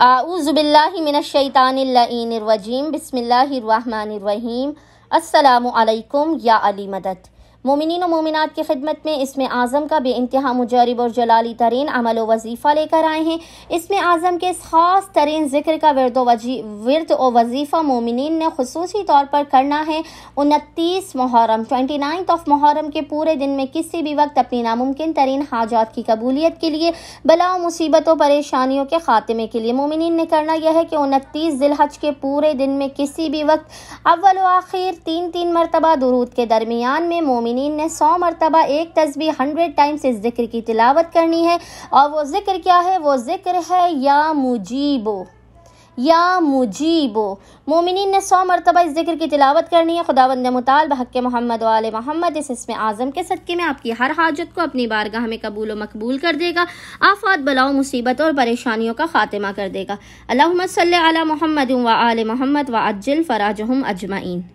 أعوذ بالله من الشيطان اللعين الرجيم بسم الله الرحمن الرحيم السلام عليكم يا علي مدد मोमिन व मोमिनत की खिदमत में इसमें आज़म का बे इंतहा मुजरब और जलाली तरीन अमल व वजीफ़ा लेकर आए हैं इसमें आज़म के इस ख़ास तरीन ज़िक्र का वर्द वर्द व वजीफ़ा मोमिन ने खसूसी तौर पर करना है उनतीस Muharram twenty ninth of Muharram के पूरे दिन में किसी भी वक्त अपनी नामुमकिन तरीन हाजात की कबूलियत के लिए बला मुसीबतों परेशानियों के खात्मे के लिए मोमिन ने करना यह है कि उनतीस जिलहज के पूरे दिन में किसी भी वक्त अव्वल आखिर तीन तीन मरतबा दरूद के दरमियान में मोमिन मोमिन ने सौ मरतबा एक तस्वीर हंड्रेड टाइम्स इस जिक्र की तिलावत करनी है और वो जिक्र क्या है वो जिक्र है या मुजीबो या मुजीबो मोमिन ने सौ मरतबा इस जिक्र की तिलावत करनी है खुदावंद मुताल बहक मोहम्मद वाल मोहम्मद इस इसम आज़म के सदक़े में आपकी हर हाजत को अपनी बारगाह में कबूल व मकबूल कर देगा आफात बलाओ मुसीबत और परेशानियों का खात्मा कर देगा अल्लाह सल मोहम्मद व आल मोहम्मद व फ़राज हम अजमाइन